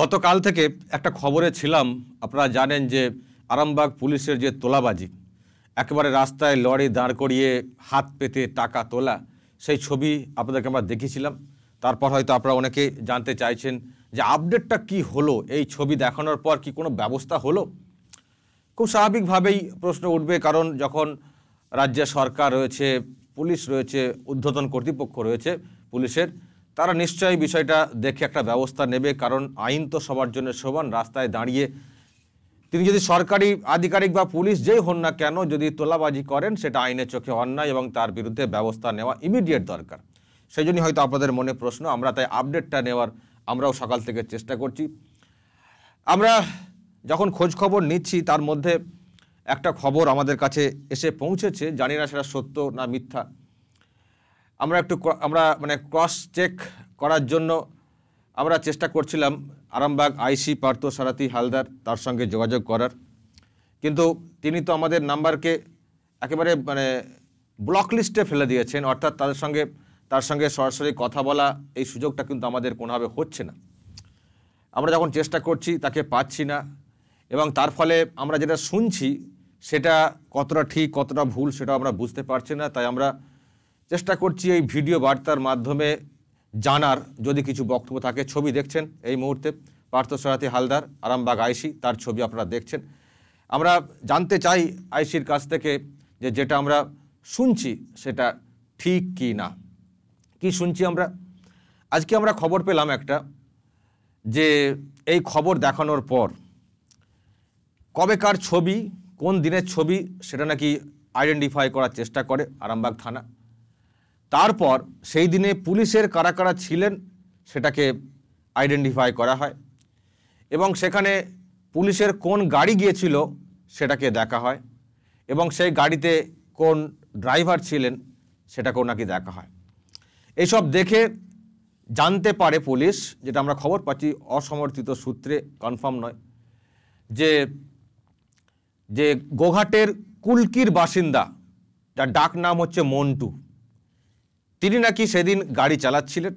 গতকাল থেকে একটা খবরে ছিলাম আপনারা জানেন যে আরামবাগ পুলিশের যে তোলাবাজি একেবারে রাস্তায় লরি দাঁড় করিয়ে হাত পেতে টাকা তোলা সেই ছবি আপনাদেরকে আমরা দেখেছিলাম তারপর হয়তো আপনারা অনেকে জানতে চাইছেন যে আপডেটটা কি হলো এই ছবি দেখানোর পর কি কোনো ব্যবস্থা হলো খুব স্বাভাবিকভাবেই প্রশ্ন উঠবে কারণ যখন রাজ্য সরকার রয়েছে পুলিশ রয়েছে উদ্ধতন কর্তৃপক্ষ রয়েছে পুলিশের তারা নিশ্চয়ই বিষয়টা দেখে একটা ব্যবস্থা নেবে কারণ আইন তো সবার জন্য সমান রাস্তায় দাঁড়িয়ে তিনি যদি সরকারি আধিকারিক বা পুলিশ যেই হন না কেন যদি তোলাবাজি করেন সেটা আইনের চোখে অন্যায় এবং তার বিরুদ্ধে ব্যবস্থা নেওয়া ইমিডিয়েট দরকার সেই জন্যই হয়তো আপনাদের মনে প্রশ্ন আমরা তাই আপডেটটা নেওয়ার আমরাও সকাল থেকে চেষ্টা করছি আমরা যখন খোঁজ খবর নিচ্ছি তার মধ্যে একটা খবর আমাদের কাছে এসে পৌঁছেছে জানি না সেটা সত্য না মিথ্যা আমরা একটু আমরা মানে ক্রস চেক করার জন্য আমরা চেষ্টা করছিলাম আরামবাগ আইসি পার্থ সারাতি হালদার তার সঙ্গে যোগাযোগ করার কিন্তু তিনি তো আমাদের নাম্বারকে একেবারে মানে ব্লক লিস্টে ফেলে দিয়েছেন অর্থাৎ তাদের সঙ্গে তার সঙ্গে সরাসরি কথা বলা এই সুযোগটা কিন্তু আমাদের কোনোভাবে হচ্ছে না আমরা যখন চেষ্টা করছি তাকে পাচ্ছি না এবং তার ফলে আমরা যেটা শুনছি সেটা কতটা ঠিক কতটা ভুল সেটা আমরা বুঝতে পারছি না তাই আমরা চেষ্টা করছি এই ভিডিও বার্তার মাধ্যমে জানার যদি কিছু বক্তব্য থাকে ছবি দেখছেন এই মুহূর্তে পার্থসারাথী হালদার আরামবাগ আইসি তার ছবি আপনারা দেখছেন আমরা জানতে চাই আইসির কাছ থেকে যে যেটা আমরা শুনছি সেটা ঠিক কি না কি শুনছি আমরা আজকে আমরা খবর পেলাম একটা যে এই খবর দেখানোর পর কবেকার ছবি কোন দিনের ছবি সেটা নাকি আইডেন্টিফাই করার চেষ্টা করে আরামবাগ থানা তারপর সেই দিনে পুলিশের কারা কারা ছিলেন সেটাকে আইডেন্টিফাই করা হয় এবং সেখানে পুলিশের কোন গাড়ি গিয়েছিল সেটাকে দেখা হয় এবং সেই গাড়িতে কোন ড্রাইভার ছিলেন সেটাকেও নাকি দেখা হয় এইসব দেখে জানতে পারে পুলিশ যেটা আমরা খবর পাচ্ছি অসমর্থিত সূত্রে কনফার্ম নয় যে যে গোঘাটের কুলকির বাসিন্দা যার ডাক নাম হচ্ছে মন্টু তিনি নাকি সেদিন গাড়ি চালাচ্ছিলেন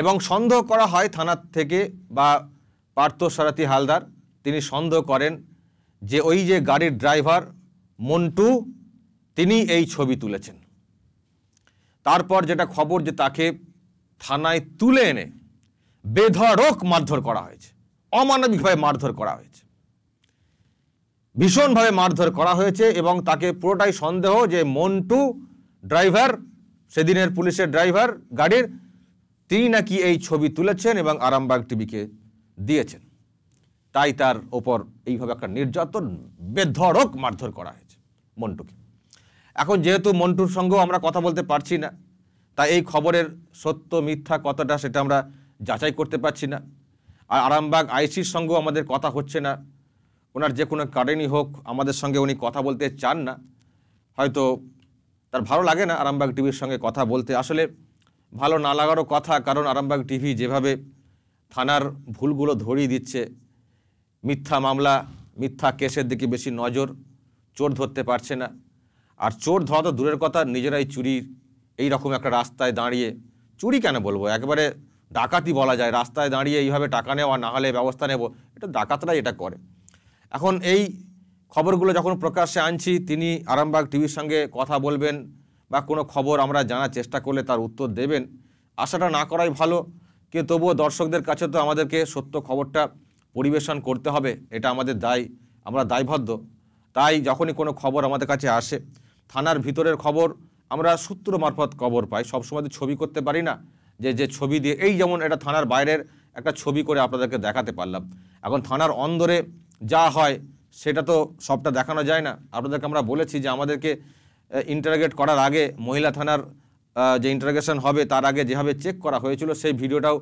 এবং সন্দেহ করা হয় থানার থেকে বা পার্থ সারাতি হালদার তিনি সন্দেহ করেন যে ওই যে গাড়ির ড্রাইভার মন্টু তিনি এই ছবি তুলেছেন তারপর যেটা খবর যে তাকে থানায় তুলে এনে বেধরক মারধর করা হয়েছে অমানবিকভাবে মারধর করা হয়েছে ভীষণভাবে মারধর করা হয়েছে এবং তাকে পুরোটাই সন্দেহ যে মন্টু ড্রাইভার সেদিনের পুলিশের ড্রাইভার গাড়ির তিনি নাকি এই ছবি তুলেছেন এবং আরামবাগ টিভিকে দিয়েছেন তাই তার ওপর এইভাবে একটা নির্যাতন বেধড়ক মারধর করা হয়েছে মন্টুকে এখন যেহেতু মন্টুর সঙ্গেও আমরা কথা বলতে পারছি না তাই এই খবরের সত্য মিথ্যা কতটা সেটা আমরা যাচাই করতে পারছি না আর আরামবাগ আইসির সঙ্গেও আমাদের কথা হচ্ছে না ওনার যে কোনো কারণই হোক আমাদের সঙ্গে উনি কথা বলতে চান না হয়তো তার ভালো লাগে না আরামবাগ টিভির সঙ্গে কথা বলতে আসলে ভালো না লাগারও কথা কারণ আরামবাগ টিভি যেভাবে থানার ভুলগুলো ধরিয়ে দিচ্ছে মিথ্যা মামলা মিথ্যা কেসের দিকে বেশি নজর চোর ধরতে পারছে না আর চোর ধরা তো দূরের কথা নিজেরাই চুরির এই রকম একটা রাস্তায় দাঁড়িয়ে চুরি কেন বলবো একবারে ডাকাতি বলা যায় রাস্তায় দাঁড়িয়ে এইভাবে টাকা নেওয়া না হলে ব্যবস্থা নেব এটা ডাকাতরাই এটা করে এখন এই খবরগুলো যখন প্রকাশ্যে আনছি তিনি আরামবাগ টিভির সঙ্গে কথা বলবেন বা কোনো খবর আমরা জানার চেষ্টা করলে তার উত্তর দেবেন আশাটা না করাই ভালো কিন্তু তবুও দর্শকদের কাছে তো আমাদেরকে সত্য খবরটা পরিবেশন করতে হবে এটা আমাদের দায় আমরা দায়বদ্ধ তাই যখনই কোনো খবর আমাদের কাছে আসে থানার ভিতরের খবর আমরা সূত্র মারফত খবর পাই সবসময় তো ছবি করতে পারি না যে যে ছবি দিয়ে এই যেমন এটা থানার বাইরের একটা ছবি করে আপনাদেরকে দেখাতে পারলাম এখন থানার অন্দরে যা হয় সেটা তো সবটা দেখানো যায় না আপনাদেরকে আমরা বলেছি যে আমাদেরকে ইন্টারগেট করার আগে মহিলা থানার যে ইন্টারগেশন হবে তার আগে যেভাবে চেক করা হয়েছিল সেই ভিডিওটাও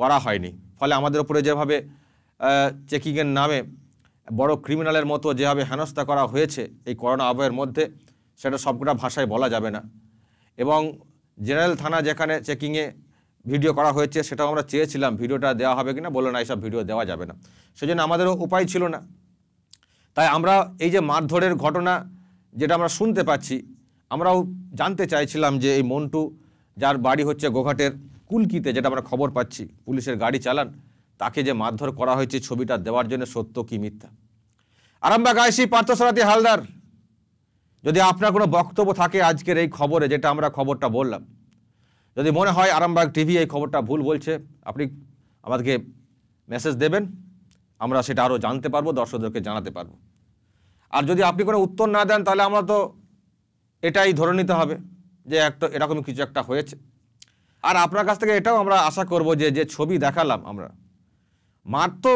করা হয়নি ফলে আমাদের উপরে যেভাবে চেকিংয়ের নামে বড় ক্রিমিনালের মতো যেভাবে হেনস্থা করা হয়েছে এই করোনা আবহের মধ্যে সেটা সবকটা ভাষায় বলা যাবে না এবং জেনারেল থানা যেখানে চেকিংয়ে ভিডিও করা হয়েছে সেটাও আমরা চেয়েছিলাম ভিডিওটা দেওয়া হবে কি না বললো না এইসব ভিডিও দেওয়া যাবে না সেজন্য আমাদেরও উপায় ছিল না তাই আমরা এই যে মারধরের ঘটনা যেটা আমরা শুনতে পাচ্ছি আমরাও জানতে চাইছিলাম যে এই মন্টু যার বাড়ি হচ্ছে গোঘাটের কুলকিতে যেটা আমরা খবর পাচ্ছি পুলিশের গাড়ি চালান তাকে যে মারধর করা হয়েছে ছবিটা দেওয়ার জন্য সত্য কি মিথ্যা আরামবাগ আইসি পার্থসরাতি হালদার যদি আপনার কোনো বক্তব্য থাকে আজকের এই খবরে যেটা আমরা খবরটা বললাম যদি মনে হয় আরামবাগ টিভি এই খবরটা ভুল বলছে আপনি আমাদেরকে মেসেজ দেবেন আমরা সেটা আরও জানতে পারবো দর্শকদেরকে জানাতে পারবো আর যদি আপনি কোনো উত্তর না দেন তাহলে আমরা তো এটাই ধরে নিতে হবে যে একটা এরকম কিছু একটা হয়েছে আর আপনার কাছ থেকে এটাও আমরা আশা করব যে যে ছবি দেখালাম আমরা মার তো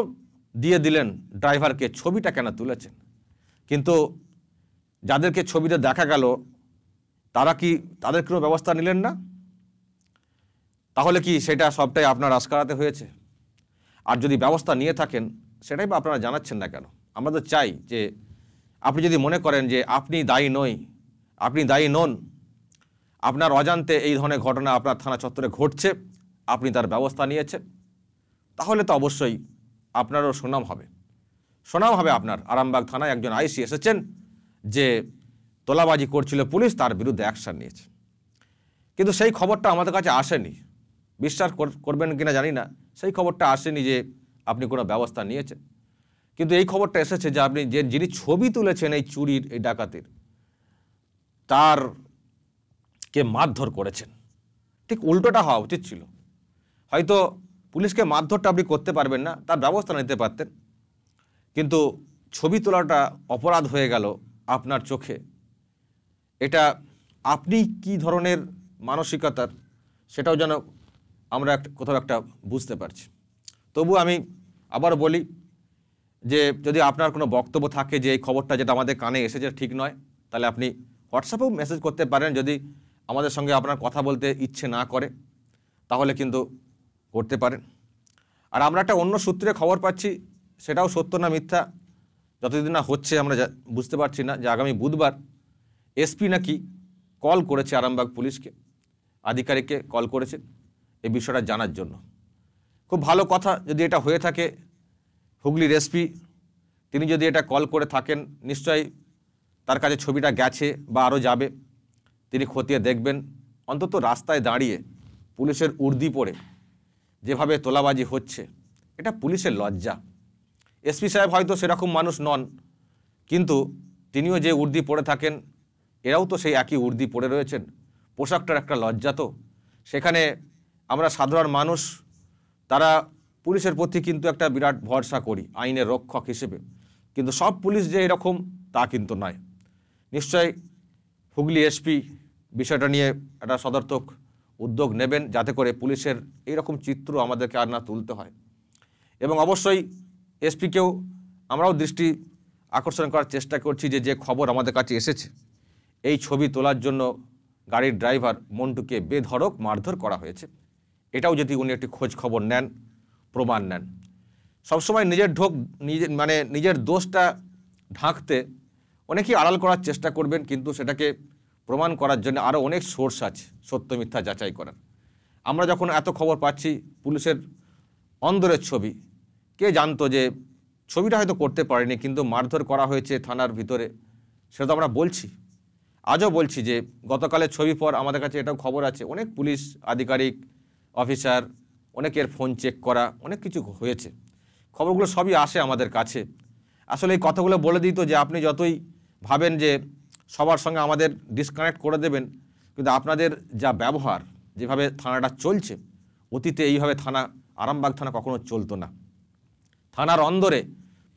দিয়ে দিলেন ড্রাইভারকে ছবিটা কেন তুলেছেন কিন্তু যাদেরকে ছবিতে দেখা গেল তারা কি তাদের কোনো ব্যবস্থা নিলেন না তাহলে কি সেটা সবটাই আপনার আশকারাতে হয়েছে আর যদি ব্যবস্থা নিয়ে থাকেন সেটাই বা আপনারা জানাচ্ছেন না কেন আমরা তো চাই যে আপনি যদি মনে করেন যে আপনি দায়ী নই আপনি দায়ী নন আপনার অজান্তে এই ধরনের ঘটনা আপনার থানা চত্বরে ঘটছে আপনি তার ব্যবস্থা নিয়েছেন তাহলে তো অবশ্যই আপনারও সুনাম হবে সুনাম হবে আপনার আরামবাগ থানায় একজন আইসি এসেছেন যে তোলাবাজি করছিল পুলিশ তার বিরুদ্ধে অ্যাকশান নিয়েছে কিন্তু সেই খবরটা আমাদের কাছে আসেনি বিশ্বাস করবেন কিনা জানি না সেই খবরটা আসেনি যে আপনি কোনো ব্যবস্থা নিয়েছেন কিন্তু এই খবরটা এসেছে যে আপনি যে যিনি ছবি তুলেছেন এই চুরির এই ডাকাতির তার কে মারধর করেছেন ঠিক উল্টোটা হওয়া উচিত ছিল হয়তো পুলিশকে মারধরটা আপনি করতে পারবেন না তার ব্যবস্থা নিতে পারতেন কিন্তু ছবি তোলাটা অপরাধ হয়ে গেল আপনার চোখে এটা আপনি কি ধরনের মানসিকতার সেটাও যেন আমরা একটা কোথাও একটা বুঝতে পারছি তবু আমি আবার বলি যে যদি আপনার কোনো বক্তব্য থাকে যে এই খবরটা যেটা আমাদের কানে এসেছে ঠিক নয় তাহলে আপনি হোয়াটসঅ্যাপেও মেসেজ করতে পারেন যদি আমাদের সঙ্গে আপনার কথা বলতে ইচ্ছে না করে তাহলে কিন্তু করতে পারেন আর আমরা একটা অন্য সূত্রে খবর পাচ্ছি সেটাও সত্য না মিথ্যা যতদিন না হচ্ছে আমরা বুঝতে পারছি না যে আগামী বুধবার এসপি নাকি কল করেছে আরামবাগ পুলিশকে আধিকারিককে কল করেছে এই বিষয়টা জানার জন্য খুব ভালো কথা যদি এটা হয়ে থাকে হুগলি রেসপি তিনি যদি এটা কল করে থাকেন নিশ্চয়ই তার কাছে ছবিটা গেছে বা আরও যাবে তিনি খতিয়ে দেখবেন অন্তত রাস্তায় দাঁড়িয়ে পুলিশের উর্দি পরে যেভাবে তোলাবাজি হচ্ছে এটা পুলিশের লজ্জা এসপি সাহেব হয়তো সেরকম মানুষ নন কিন্তু তিনিও যে উর্দি পরে থাকেন এরাও তো সেই একই উর্দি পরে রয়েছেন পোশাকটার একটা লজ্জা তো সেখানে আমরা সাধারণ মানুষ তারা পুলিশের প্রতি কিন্তু একটা বিরাট ভরসা করি আইনের রক্ষক হিসেবে কিন্তু সব পুলিশ যে এরকম তা কিন্তু নয় নিশ্চয় হুগলি এসপি বিষয়টা নিয়ে একটা সদর্থক উদ্যোগ নেবেন যাতে করে পুলিশের এইরকম চিত্র আমাদেরকে আর না তুলতে হয় এবং অবশ্যই এসপিকেও আমরাও দৃষ্টি আকর্ষণ করার চেষ্টা করছি যে যে খবর আমাদের কাছে এসেছে এই ছবি তোলার জন্য গাড়ির ড্রাইভার মন্টুকে বেধড়ক মারধর করা হয়েছে এটাও যদি উনি একটি খোঁজ খবর নেন প্রমাণ নেন সবসময় নিজের ঢোক নিজে মানে নিজের দোষটা ঢাকতে অনেকেই আড়াল করার চেষ্টা করবেন কিন্তু সেটাকে প্রমাণ করার জন্য আরও অনেক সোর্স আছে সত্য মিথ্যা যাচাই করার আমরা যখন এত খবর পাচ্ছি পুলিশের অন্দরের ছবি কে জানতো যে ছবিটা হয়তো করতে পারেনি কিন্তু মারধর করা হয়েছে থানার ভিতরে সেটা তো আমরা বলছি আজও বলছি যে গতকালের ছবি পর আমাদের কাছে এটাও খবর আছে অনেক পুলিশ আধিকারিক অফিসার অনেকের ফোন চেক করা অনেক কিছু হয়েছে খবরগুলো সবই আসে আমাদের কাছে আসলে এই কথাগুলো বলে দিত যে আপনি যতই ভাবেন যে সবার সঙ্গে আমাদের ডিসকানেক্ট করে দেবেন কিন্তু আপনাদের যা ব্যবহার যেভাবে থানাটা চলছে অতীতে এইভাবে থানা আরামবাগ থানা কখনো চলতো না থানার অন্দরে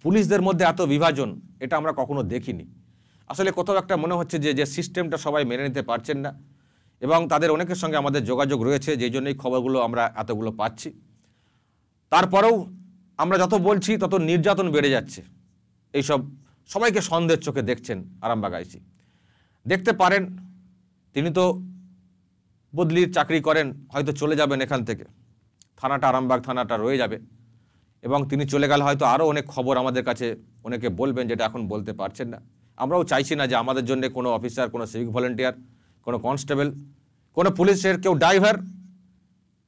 পুলিশদের মধ্যে এত বিভাজন এটা আমরা কখনো দেখিনি আসলে কোথাও একটা মনে হচ্ছে যে যে সিস্টেমটা সবাই মেনে নিতে পারছেন না এবং তাদের অনেকের সঙ্গে আমাদের যোগাযোগ রয়েছে যেই জন্যই খবরগুলো আমরা এতগুলো পাচ্ছি তারপরেও আমরা যত বলছি তত নির্যাতন বেড়ে যাচ্ছে এইসব সবাইকে সন্দেহের চোখে দেখছেন আরামবাগাইছি দেখতে পারেন তিনি তো বদলির চাকরি করেন হয়তো চলে যাবেন এখান থেকে থানাটা আরামবাগ থানাটা রয়ে যাবে এবং তিনি চলে গেলে হয়তো আরও অনেক খবর আমাদের কাছে অনেকে বলবেন যেটা এখন বলতে পারছেন না আমরাও চাইছি না যে আমাদের জন্য কোনো অফিসার কোনো সিভিক ভলেন্টিয়ার কোনো কনস্টেবল কোনো পুলিশের কেউ ড্রাইভার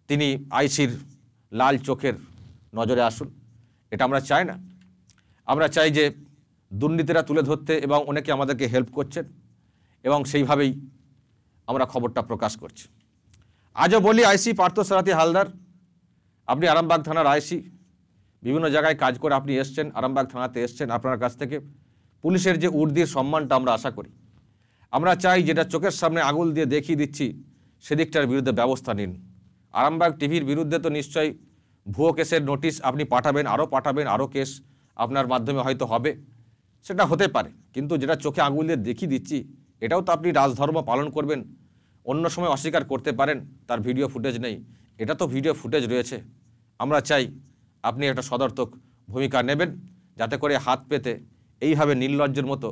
তিনি আইসির লাল চোখের নজরে আসুন এটা আমরা চাই না আমরা চাই যে দুর্নীতিরা তুলে ধরতে এবং অনেকে আমাদেরকে হেল্প করছেন এবং সেইভাবেই আমরা খবরটা প্রকাশ করছি আজও বলি আইসি পার্থ সারাথী হালদার আপনি আরামবাগ থানার আইসি বিভিন্ন জায়গায় কাজ করে আপনি এসছেন আরামবাগ থানাতে এসছেন আপনার কাছ থেকে পুলিশের যে উর্দির সম্মানটা আমরা আশা করি আমরা চাই যেটা চোখের সামনে আঙুল দিয়ে দেখিয়ে দিচ্ছি সেদিকটার বিরুদ্ধে ব্যবস্থা নিন আরামবাগ টিভির বিরুদ্ধে তো নিশ্চয়ই ভুয়ো কেসের নোটিশ আপনি পাঠাবেন আরও পাঠাবেন আরও কেস আপনার মাধ্যমে হয়তো হবে সেটা হতে পারে কিন্তু যেটা চোখে আঙুল দিয়ে দেখিয়ে দিচ্ছি এটাও তো আপনি রাজধর্ম পালন করবেন অন্য সময় অস্বীকার করতে পারেন তার ভিডিও ফুটেজ নেই এটা তো ভিডিও ফুটেজ রয়েছে আমরা চাই আপনি একটা সদর্থক ভূমিকা নেবেন যাতে করে হাত পেতে এইভাবে নির্লজ্জের মতো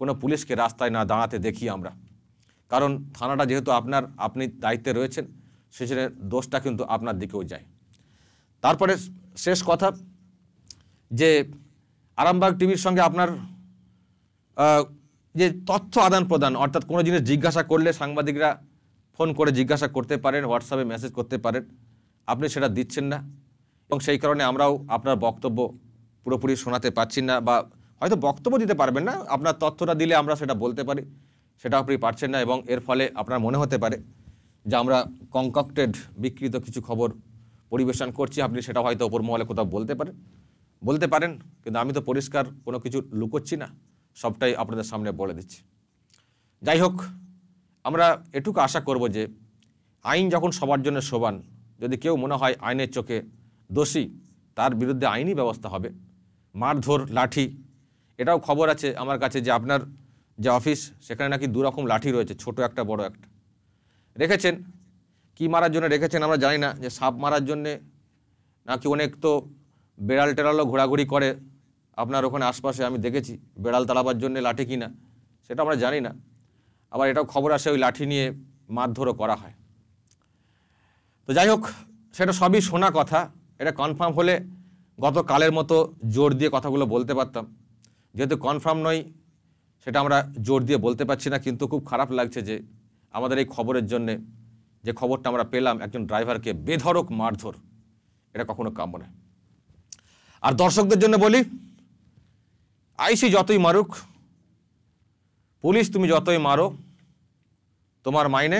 কোনো পুলিশকে রাস্তায় না দাঁড়াতে দেখি আমরা কারণ থানাটা যেহেতু আপনার আপনি দায়িত্বে রয়েছেন সেখানে দোষটা কিন্তু আপনার দিকেও যায় তারপরে শেষ কথা যে আরামবাগ টিভির সঙ্গে আপনার যে তথ্য আদান প্রদান অর্থাৎ কোনো জিনিস জিজ্ঞাসা করলে সাংবাদিকরা ফোন করে জিজ্ঞাসা করতে পারেন হোয়াটসঅ্যাপে মেসেজ করতে পারেন আপনি সেটা দিচ্ছেন না এবং সেই কারণে আমরাও আপনার বক্তব্য পুরোপুরি শোনাতে পারছি না বা হয়তো বক্তব্য দিতে পারবেন না আপনার তথ্যটা দিলে আমরা সেটা বলতে পারি সেটা আপনি পারছেন না এবং এর ফলে আপনার মনে হতে পারে যে আমরা কনকক্টেড বিকৃত কিছু খবর পরিবেশন করছি আপনি সেটা হয়তো ওপর মহলে কোথাও বলতে পারেন বলতে পারেন কিন্তু আমি তো পরিষ্কার কোনো কিছু লুকোচ্ছি না সবটাই আপনাদের সামনে বলে দিচ্ছি যাই হোক আমরা এটুকু আশা করব যে আইন যখন সবার জন্য সমান যদি কেউ মনে হয় আইনের চোখে দোষী তার বিরুদ্ধে আইনি ব্যবস্থা হবে মারধর লাঠি এটাও খবর আছে আমার কাছে যে আপনার যে অফিস সেখানে নাকি দুরকম লাঠি রয়েছে ছোট একটা বড় একটা রেখেছেন কি মারার জন্য রেখেছেন আমরা জানি না যে সাপ মারার জন্যে নাকি অনেক তো বেড়াল টেড়ালও ঘোরাঘুরি করে আপনার ওখানে আশপাশে আমি দেখেছি বেড়াল তালাবার জন্য লাঠি কি না সেটা আমরা জানি না আবার এটাও খবর আসে ওই লাঠি নিয়ে মারধরও করা হয় তো যাই হোক সেটা সবই শোনা কথা এটা কনফার্ম হলে গতকালের মতো জোর দিয়ে কথাগুলো বলতে পারতাম যেহেতু কনফার্ম নয় সেটা আমরা জোর দিয়ে বলতে পারছি না কিন্তু খুব খারাপ লাগছে যে আমাদের এই খবরের জন্যে যে খবরটা আমরা পেলাম একজন ড্রাইভারকে বেধরক মারধর এটা কখনো কাম্য নয় আর দর্শকদের জন্য বলি আইসি যতই মারুক পুলিশ তুমি যতই মারো তোমার মাইনে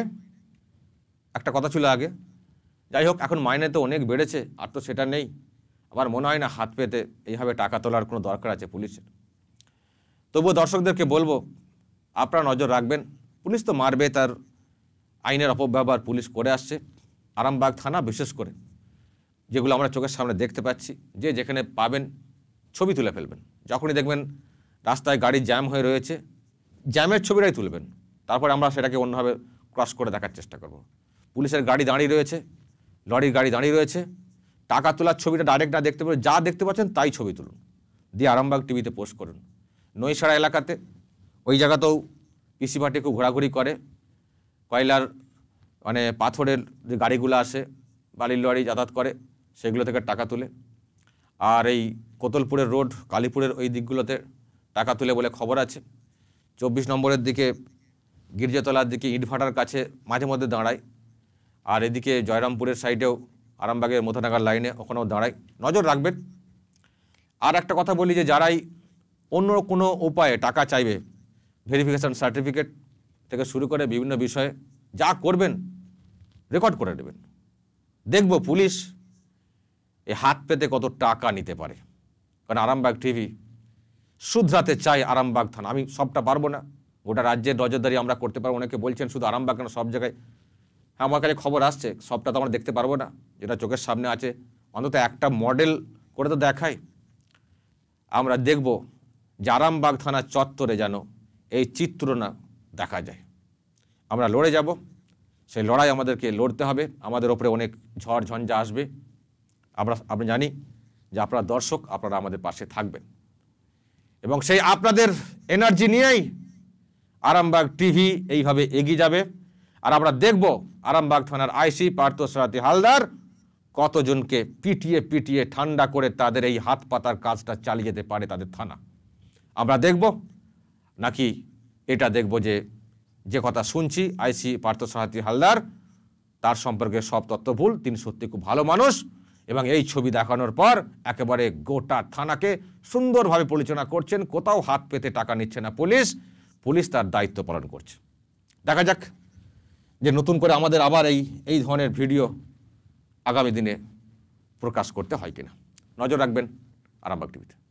একটা কথা ছিল আগে যাই হোক এখন মাইনে তো অনেক বেড়েছে আর তো সেটা নেই আমার মনে হয় না হাত পেতে এইভাবে টাকা তোলার কোনো দরকার আছে পুলিশের তবুও দর্শকদেরকে বলবো আপনারা নজর রাখবেন পুলিশ তো মারবে তার আইনের অপব্যবহার পুলিশ করে আসছে আরামবাগ থানা বিশেষ করে যেগুলো আমরা চোখের সামনে দেখতে পাচ্ছি যে যেখানে পাবেন ছবি তুলে ফেলবেন যখনই দেখবেন রাস্তায় গাড়ি জ্যাম হয়ে রয়েছে জ্যামের ছবিটাই তুলবেন তারপর আমরা সেটাকে অন্যভাবে ক্রস করে দেখার চেষ্টা করব। পুলিশের গাড়ি দাঁড়িয়ে রয়েছে লরির গাড়ি দাঁড়িয়ে রয়েছে টাকা তোলার ছবিটা ডাইরেক্ট না দেখতে পাবেন যা দেখতে পাচ্ছেন তাই ছবি তুলুন দিয়ে আরামবাগ টিভিতে পোস্ট করুন নৈসাড়া এলাকাতে ওই জায়গাতেও কৃষিপাটি খুব ঘোরাঘুরি করে কয়লার মানে পাথরের যে গাড়িগুলো আসে বালির লড়ি যাতায়াত করে সেগুলো থেকে টাকা তুলে আর এই কোতলপুরের রোড কালীপুরের ওই দিকগুলোতে টাকা তুলে বলে খবর আছে চব্বিশ নম্বরের দিকে গির্জাতলার দিকে ইটভাটার কাছে মাঝে মধ্যে দাঁড়ায় আর এদিকে জয়রামপুরের সাইডেও আরামবাগের মোথানাগার লাইনে ওখানেও দাঁড়ায় নজর রাখবেন আর একটা কথা বলি যে যারাই অন্য কোনো উপায়ে টাকা চাইবে ভেরিফিকেশান সার্টিফিকেট থেকে শুরু করে বিভিন্ন বিষয়ে যা করবেন রেকর্ড করে নেবেন দেখব পুলিশ এই হাত পেতে কত টাকা নিতে পারে কারণ আরামবাগ টিভি শুধরাতে চাই আরামবাগ থানা আমি সবটা পারবো না গোটা রাজ্যের নজরদারি আমরা করতে পারবো অনেকে বলছেন শুধু আরামবাগ কেন সব জায়গায় হ্যাঁ আমার কাছে খবর আসছে সবটা তো আমরা দেখতে পারবো না যেটা চোখের সামনে আছে অন্তত একটা মডেল করে তো দেখাই আমরা দেখব যে আরামবাগ থানা চত্বরে যেন এই চিত্রনা দেখা যায় আমরা লড়ে যাব সেই লড়াই আমাদেরকে লড়তে হবে আমাদের ওপরে অনেক ঝড় ঝঞ্ঝা আসবে আমরা আমরা জানি যে আপনারা দর্শক আপনারা আমাদের পাশে থাকবেন এবং সেই আপনাদের এনার্জি নিয়েই আরামবাগ টিভি এইভাবে এগিয়ে যাবে আর আমরা দেখব আরামবাগ থানার আইসি পার্থসারাতি হালদার কতজনকে পিটিয়ে পিটিয়ে ঠান্ডা করে তাদের এই হাত পাতার কাজটা চালিয়ে যেতে পারে তাদের থানা আমরা দেখব নাকি এটা দেখব যে যে কথা শুনছি আইসি পার্থসারথী হালদার তার সম্পর্কে সব তথ্য ভুল তিনি সত্যি খুব ভালো মানুষ এবং এই ছবি দেখানোর পর একেবারে গোটা থানাকে সুন্দরভাবে পরিচালনা করছেন কোথাও হাত পেতে টাকা নিচ্ছে না পুলিশ পুলিশ তার দায়িত্ব পালন করছে দেখা যাক যে নতুন করে আমাদের আবার এই এই ধরনের ভিডিও আগামী দিনে প্রকাশ করতে হয় কিনা নজর রাখবেন আরামবাগ টিভিতে